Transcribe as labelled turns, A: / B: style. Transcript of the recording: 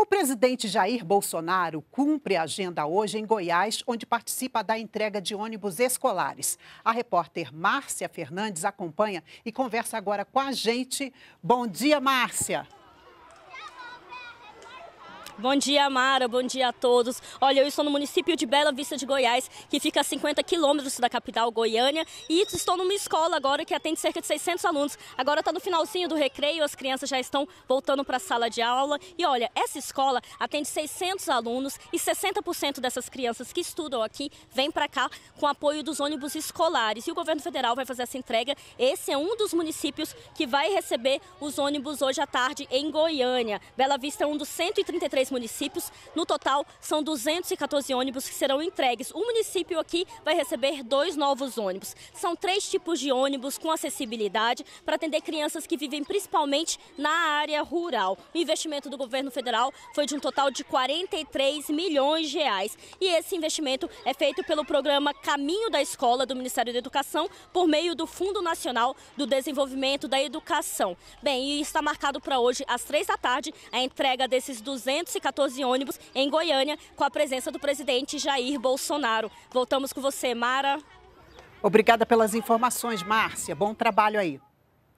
A: O presidente Jair Bolsonaro cumpre a agenda hoje em Goiás, onde participa da entrega de ônibus escolares. A repórter Márcia Fernandes acompanha e conversa agora com a gente. Bom dia, Márcia.
B: Bom dia, Mara. Bom dia a todos. Olha, eu estou no município de Bela Vista de Goiás, que fica a 50 quilômetros da capital, Goiânia, e estou numa escola agora que atende cerca de 600 alunos. Agora está no finalzinho do recreio, as crianças já estão voltando para a sala de aula. E olha, essa escola atende 600 alunos e 60% dessas crianças que estudam aqui vêm para cá com apoio dos ônibus escolares. E o governo federal vai fazer essa entrega. Esse é um dos municípios que vai receber os ônibus hoje à tarde em Goiânia. Bela Vista é um dos 133 municípios. No total, são 214 ônibus que serão entregues. O município aqui vai receber dois novos ônibus. São três tipos de ônibus com acessibilidade para atender crianças que vivem principalmente na área rural. O investimento do governo federal foi de um total de 43 milhões de reais. E esse investimento é feito pelo programa Caminho da Escola do Ministério da Educação por meio do Fundo Nacional do Desenvolvimento da Educação. Bem, e está marcado para hoje às três da tarde a entrega desses 200 e 14 ônibus em Goiânia, com a presença do presidente Jair Bolsonaro. Voltamos com você, Mara.
A: Obrigada pelas informações, Márcia. Bom trabalho aí.